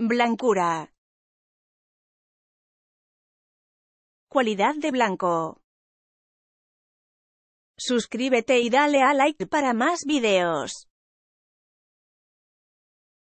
Blancura. Cualidad de blanco. Suscríbete y dale a like para más videos.